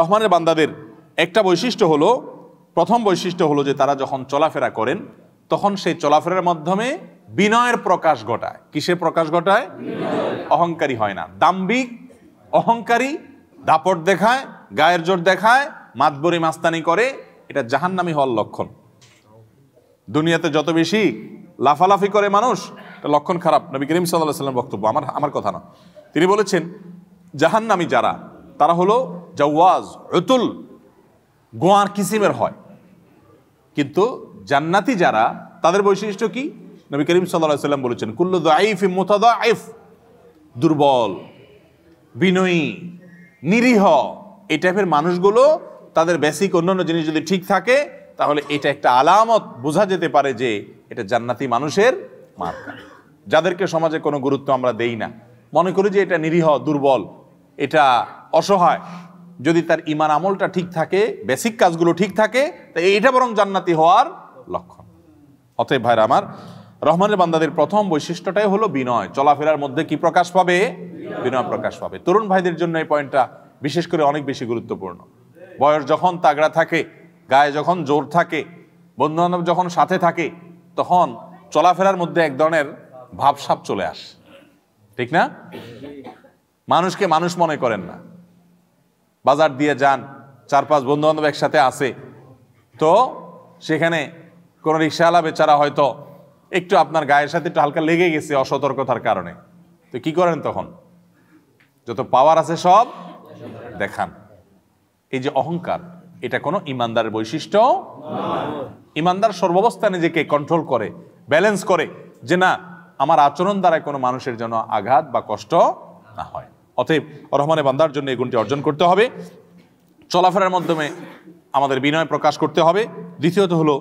রহমানের বান্দাদের একটা বৈশিষ্ট্য হলো প্রথম বৈশিষ্ট্য হলো যে তারা যখন চলাফেরা করেন তখন সেই চলাফেরার মাধ্যমে বিনয়ের প্রকাশ ঘটায় কিসের প্রকাশ ঘটায় অহংকারী হয় না দাম্বিক অহংকারী দাপট দেখায় গায়ের জোর দেখায় মাতবরি মাস্তানি করে এটা জাহান্নামি হওয়ার লক্ষণ দুনিয়াতে যত বেশি লাফালাফি করে মানুষ লক্ষণ খারাপ নবী করিম সাল্লাহ সাল্লাম বক্তব্য আমার আমার কথা না তিনি বলেছেন জাহান্নামি যারা তারা হলো জাওয়াজ অতুল গোয়ার কিসিমের হয় কিন্তু জান্নাতি যারা তাদের বৈশিষ্ট্য কি নবী করিম সাল্লা সাল্লাম বলেছেন কুল্লু দাইফ মোতাদা আইফ দুর্বল বিনয়ী নিরীহ এই টাইপের মানুষগুলো তাদের বেসিক অন্যান্য জিনিস যদি ঠিক থাকে তাহলে এটা একটা আলামত বোঝা যেতে পারে যে এটা জান্নাতি মানুষের মার্কা যাদেরকে সমাজে কোনো গুরুত্ব আমরা দেই না মনে করি যে এটা নিরীহ দুর্বল এটা অসহায় যদি তার ইমান আমলটা ঠিক থাকে বেসিক কাজগুলো ঠিক থাকে তা এইটা বরং জান্নাতি হওয়ার লক্ষণ অতএব ভাইরা আমার রহমানের বান্দাদের প্রথম বৈশিষ্ট্যটাই হলো বিনয় চলাফেরার মধ্যে কি প্রকাশ পাবে বিনয় প্রকাশ পাবে তরুণ ভাইদের জন্য এই পয়েন্টটা বিশেষ করে অনেক বেশি গুরুত্বপূর্ণ বয়স যখন তাগড়া থাকে গায়ে যখন জোর থাকে বন্ধুবান্ধব যখন সাথে থাকে তখন চলাফেরার মধ্যে এক ধরনের ভাবসাপ চলে আসে ঠিক না মানুষকে মানুষ মনে করেন না বাজার দিয়ে যান চার পাঁচ বন্ধুবান্ধব একসাথে আসে তো সেখানে কোনো রিক্সাওয়ালা বেচারা হয়তো একটু আপনার গায়ের সাথে একটু হালকা লেগে গেছে অসতর্কতার কারণে তো কি করেন তখন যত পাওয়ার আছে সব দেখান এই যে অহংকার এটা কোনো ইমানদারের বৈশিষ্ট্য ইমানদার সর্বাবস্থা নিজেকে কন্ট্রোল করে ব্যালেন্স করে যে না আমার আচরণ দ্বারা কোনো মানুষের জন্য আঘাত বা কষ্ট না হয় অতএব রহমানের বান্দার জন্য এই গুণটি অর্জন করতে হবে চলাফেরার মাধ্যমে আমাদের বিনয় প্রকাশ করতে হবে দ্বিতীয়ত হলো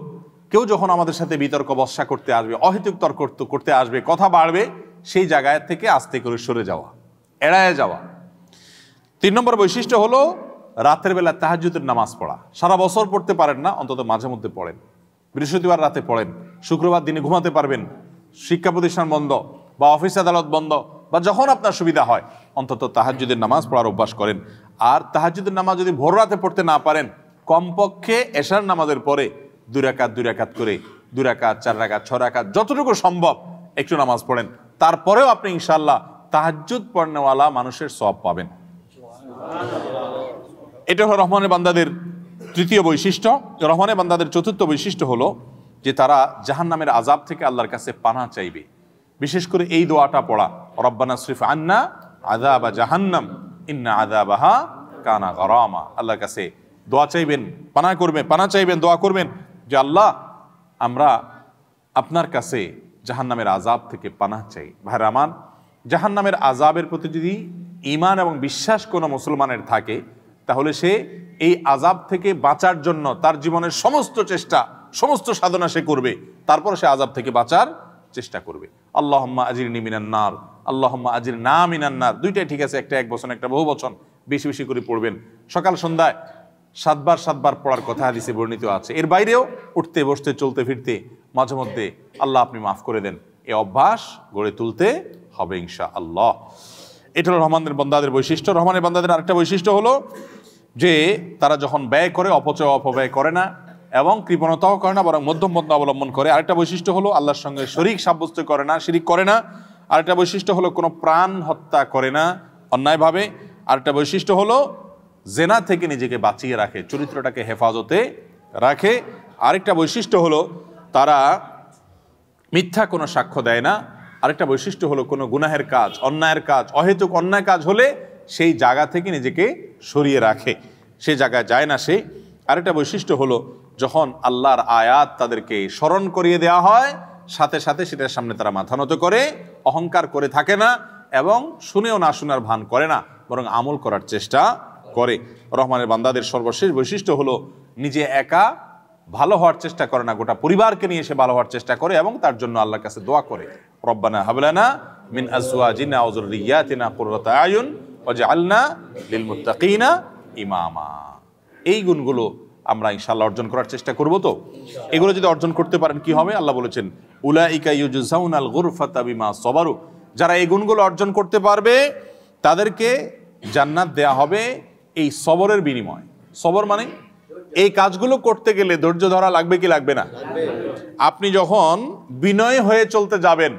কেউ যখন আমাদের সাথে বিতর্ক বসা করতে আসবে অহেতুক তর্ক করতে আসবে কথা বাড়বে সেই জায়গায় থেকে আস্তে করে সরে যাওয়া এড়ায় যাওয়া তিন নম্বর বৈশিষ্ট্য হলো রাতের বেলা তাহাজুদের নামাজ পড়া সারা বছর পড়তে পারেন না অন্তত মাঝে মধ্যে পড়েন বৃহস্পতিবার রাতে পড়েন শুক্রবার দিনে ঘুমাতে পারবেন শিক্ষা প্রতিষ্ঠান বন্ধ বা অফিস আদালত বন্ধ বা যখন আপনার সুবিধা হয় অন্তত তাহাজুদের নামাজ পড়ার অভ্যাস করেন আর তাহাজুদের নামাজ যদি ভোর রাতে পড়তে না পারেন কমপক্ষে এশার নামাজের পরে দুরাকাত দুরাকাত করে দুরাকাত চার রাকাত ছ রাকাত যতটুকু সম্ভব একটু নামাজ পড়েন তারপরেও আপনি ইনশাল্লাহ তাহাজুদ পড়নেওয়ালা মানুষের সব পাবেন এটা হলো রহমানের বান্দাদের তৃতীয় বৈশিষ্ট্য রহমানের বান্দাদের চতুর্থ বৈশিষ্ট্য হলো যে তারা জাহান নামের আজাব থেকে আল্লাহর কাছে পানা চাইবে বিশেষ করে এই দোয়াটা পড়া রব্বানা শরীফ আন্না আদা বা জাহান্নাম ইন্না আদা বাহা কানা গরামা আল্লাহর কাছে দোয়া চাইবেন পানা করবেন পানা চাইবেন দোয়া করবেন যে আল্লাহ আমরা আপনার কাছে জাহান্নামের আজাব থেকে পানাহ চাই ভাই রামান জাহান্নামের আজাবের প্রতি যদি ইমান এবং বিশ্বাস কোনো মুসলমানের থাকে তাহলে সে এই আজাব থেকে বাঁচার জন্য তার জীবনের সমস্ত চেষ্টা সমস্ত সাধনা সে করবে তারপর সে আজাব থেকে বাঁচার চেষ্টা করবে আল্লাহ আজির নিমিনার আল্লাহম্মা আজির না মিনান্নার দুইটাই ঠিক আছে একটা এক বছর একটা বহু বছর বেশি বেশি করে পড়বেন সকাল সন্ধ্যায় সাতবার সাতবার পড়ার কথা হাদিসে বর্ণিত আছে এর বাইরেও উঠতে বসতে চলতে ফিরতে মাঝে মধ্যে আল্লাহ আপনি মাফ করে দেন এ অভ্যাস গড়ে তুলতে হবে ইনশা আল্লাহ এটা হলো রহমানের বন্দাদের বৈশিষ্ট্য রহমানের বন্দাদের আরেকটা বৈশিষ্ট্য হলো যে তারা যখন ব্যয় করে অপচয় অপব্যয় করে না এবং কৃপণতাও করে না বরং মধ্যম পন্থা অবলম্বন করে আরেকটা বৈশিষ্ট্য হলো আল্লাহর সঙ্গে শরিক সাব্যস্ত করে না শিরিক করে না আরেকটা বৈশিষ্ট্য হলো কোনো প্রাণ হত্যা করে না অন্যায়ভাবে আরেকটা বৈশিষ্ট্য হলো জেনা থেকে নিজেকে বাঁচিয়ে রাখে চরিত্রটাকে হেফাজতে রাখে আরেকটা বৈশিষ্ট্য হলো তারা মিথ্যা কোনো সাক্ষ্য দেয় না আরেকটা বৈশিষ্ট্য হলো কোনো গুনাহের কাজ অন্যায়ের কাজ অহেতুক অন্যায় কাজ হলে সেই জায়গা থেকে নিজেকে সরিয়ে রাখে সে জায়গায় যায় না সে আরেকটা বৈশিষ্ট্য হলো যখন আল্লাহর আয়াত তাদেরকে স্মরণ করিয়ে দেওয়া হয় সাথে সাথে সেটার সামনে তারা মাথা নত করে অহংকার করে থাকে না এবং শুনেও না শোনার ভান করে না বরং আমল করার চেষ্টা করে রহমানের বান্দাদের সর্বশেষ বৈশিষ্ট্য হলো নিজে একা ভালো হওয়ার চেষ্টা করে না গোটা পরিবারকে নিয়ে সে ভালো হওয়ার চেষ্টা করে এবং তার জন্য আল্লাহর কাছে দোয়া করে রব্বানা হাবলানা মিন আজওয়াজিনা ওজুরিয়াতিনা কুররাতা আয়ুন ওয়াজআলনা লিলমুত্তাকিনা ইমামা এই গুণগুলো আমরা ইনশাল্লাহ অর্জন করার চেষ্টা করব তো এগুলো যদি অর্জন করতে পারেন কি হবে আল্লাহ বলেছেন উলাইকা ইউজুজাউন আল গুরফাতাবিমা সবারু যারা এই গুণগুলো অর্জন করতে পারবে তাদেরকে জান্নাত দেয়া হবে এই সবরের বিনিময় সবর মানে এই কাজগুলো করতে গেলে ধৈর্য ধরা লাগবে কি লাগবে না আপনি যখন বিনয় হয়ে চলতে যাবেন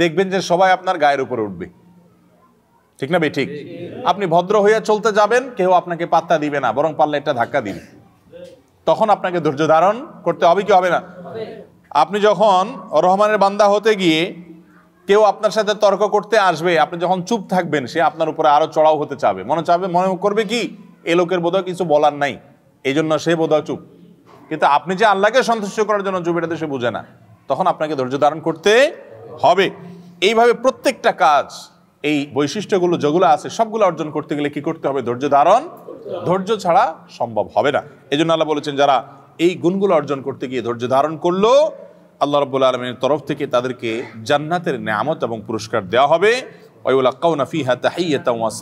দেখবেন যে সবাই আপনার গায়ের উপরে উঠবে ঠিক না বে ঠিক আপনি ভদ্র হইয়া চলতে যাবেন কেউ আপনাকে পাত্তা দিবে না বরং পাল্লা একটা ধাক্কা দিবে তখন আপনাকে ধৈর্য ধারণ করতে হবে কি হবে না আপনি যখন রহমানের বান্দা হতে গিয়ে কেউ আপনার সাথে তর্ক করতে আসবে আপনি যখন চুপ থাকবেন সে আপনার উপরে আরও চড়াও হতে চাবে মনে চাবে মনে করবে কি এ লোকের বোধহয় কিছু বলার নাই এই জন্য সে বোধহয় চুপ কিন্তু আপনি যে আল্লাহকে সন্তুষ্ট করার জন্য চুপ এটাতে সে বোঝে না তখন আপনাকে ধৈর্য ধারণ করতে হবে এইভাবে প্রত্যেকটা কাজ এই বৈশিষ্ট্যগুলো যেগুলো আছে সবগুলো অর্জন করতে গেলে কি করতে হবে ধৈর্য ধারণ ধৈর্য ছাড়া সম্ভব হবে না এই জন্য আল্লাহ বলেছেন যারা এই গুণগুলো অর্জন করতে গিয়ে ধৈর্য ধারণ করলো আল্লাহ রব আলমের তরফ থেকে তাদেরকে জান্নাতের নেয়ামত এবং পুরস্কার দেওয়া হবে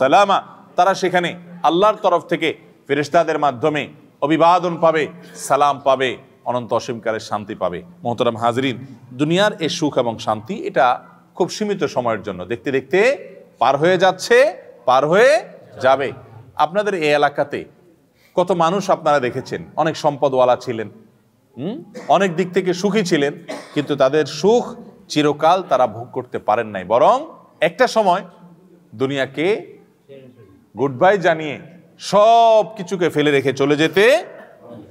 সালামা তারা সেখানে আল্লাহর তরফ থেকে ফেরেস্তাদের মাধ্যমে অভিবাদন পাবে সালাম পাবে অনন্ত অসীমকালের শান্তি পাবে মোহতরম হাজরিন দুনিয়ার এ সুখ এবং শান্তি এটা খুব সীমিত সময়ের জন্য দেখতে দেখতে পার হয়ে যাচ্ছে পার হয়ে যাবে আপনাদের এই এলাকাতে কত মানুষ আপনারা দেখেছেন অনেক সম্পদওয়ালা ছিলেন অনেক দিক থেকে সুখী ছিলেন কিন্তু তাদের সুখ চিরকাল তারা ভোগ করতে পারেন নাই বরং একটা সময় দুনিয়াকে গুড বাই জানিয়ে সব কিছুকে ফেলে রেখে চলে যেতে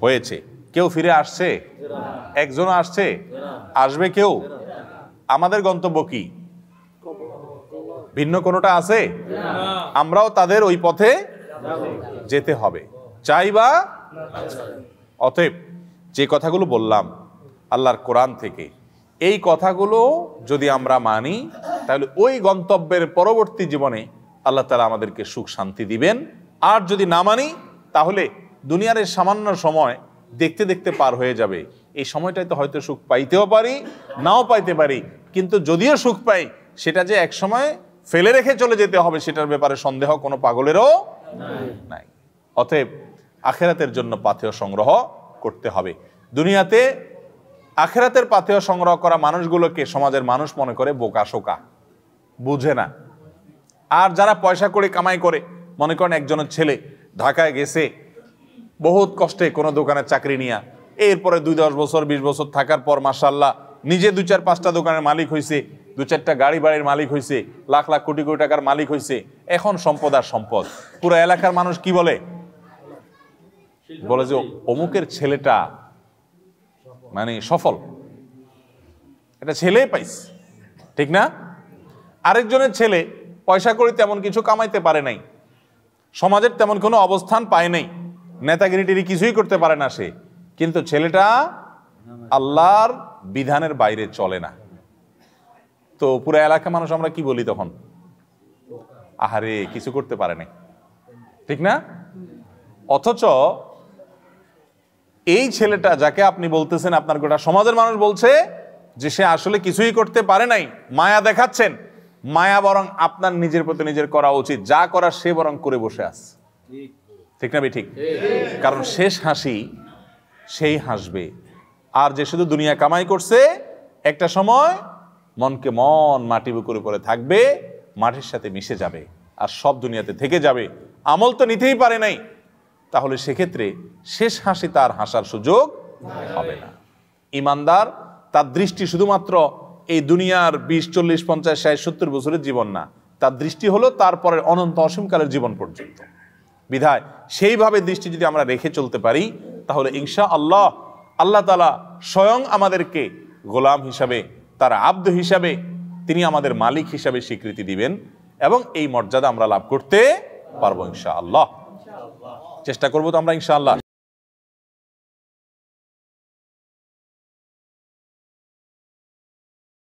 হয়েছে কেউ ফিরে আসছে একজন আসছে আসবে কেউ আমাদের গন্তব্য কি ভিন্ন কোনোটা আছে আমরাও তাদের ওই পথে যেতে হবে চাইবা অতএব যে কথাগুলো বললাম আল্লাহর কোরআন থেকে এই কথাগুলো যদি আমরা মানি তাহলে ওই গন্তব্যের পরবর্তী জীবনে আল্লাহ তালা আমাদেরকে সুখ শান্তি দিবেন আর যদি না মানি তাহলে দুনিয়ার সামান্য সময় দেখতে দেখতে পার হয়ে যাবে এই সময়টায় তো হয়তো সুখ পাইতেও পারি নাও পাইতে পারি কিন্তু যদিও সুখ পাই সেটা যে এক সময় ফেলে রেখে চলে যেতে হবে সেটার ব্যাপারে সন্দেহ কোনো পাগলেরও নাই অতএব আখেরাতের জন্য পাথেয় সংগ্রহ করতে হবে দুনিয়াতে আখেরাতের পাথেয় সংগ্রহ করা মানুষগুলোকে সমাজের মানুষ মনে করে বোকা শোকা বুঝে না আর যারা পয়সা করে কামাই করে মনে করেন একজনের ছেলে ঢাকায় গেছে বহুত কষ্টে কোনো দোকানে চাকরি নিয়া এরপরে দুই দশ বছর বিশ বছর থাকার পর মাসাল্লাহ নিজে দু চার পাঁচটা দোকানের মালিক হয়েছে দু চারটা গাড়ি বাড়ির মালিক হয়েছে লাখ লাখ কোটি কোটি টাকার মালিক হয়েছে এখন সম্পদ আর সম্পদ পুরো এলাকার মানুষ কি বলে বলে যে অমুকের ছেলেটা মানে সফল এটা ছেলে পাইস ঠিক না আরেকজনের ছেলে পয়সা করে তেমন কিছু কামাইতে পারে নাই সমাজের তেমন কোনো অবস্থান পায় নাই নেতাগিরিটিরি কিছুই করতে পারে না সে কিন্তু ছেলেটা আল্লাহর বিধানের বাইরে চলে না তো পুরো এলাকা মানুষ আমরা কি বলি তখন আহারে কিছু করতে পারে নাই ঠিক না অথচ এই ছেলেটা যাকে আপনি বলতেছেন আপনার গোটা সমাজের মানুষ বলছে যে সে আসলে কিছুই করতে পারে নাই মায়া দেখাচ্ছেন মায়া বরং আপনার নিজের প্রতি নিজের করা উচিত যা করা সে বরং করে বসে আস ঠিক না ঠিক কারণ শেষ হাসি সেই হাসবে আর যে শুধু দুনিয়া কামাই করছে একটা সময় মনকে মন মাটি বুকুর উপরে থাকবে মাটির সাথে মিশে যাবে আর সব দুনিয়াতে থেকে যাবে আমল তো নিতেই পারে নাই তাহলে সেক্ষেত্রে শেষ হাসি তার হাসার সুযোগ হবে না ইমানদার তার দৃষ্টি শুধুমাত্র এই দুনিয়ার বিশ চল্লিশ পঞ্চাশ ষাট সত্তর বছরের জীবন না তার দৃষ্টি হলো তারপরে অনন্ত অসীমকালের জীবন পর্যন্ত বিধায় সেইভাবে দৃষ্টি যদি আমরা রেখে চলতে পারি তাহলে ইংশা আল্লাহ আল্লাহ তালা স্বয়ং আমাদেরকে গোলাম হিসাবে তার আব্দ হিসাবে তিনি আমাদের মালিক হিসাবে স্বীকৃতি দিবেন এবং এই মর্যাদা আমরা লাভ করতে পারবো ইনশাআল্লাহ চেষ্টা করবো তো আমরা ইনশাআল্লাহ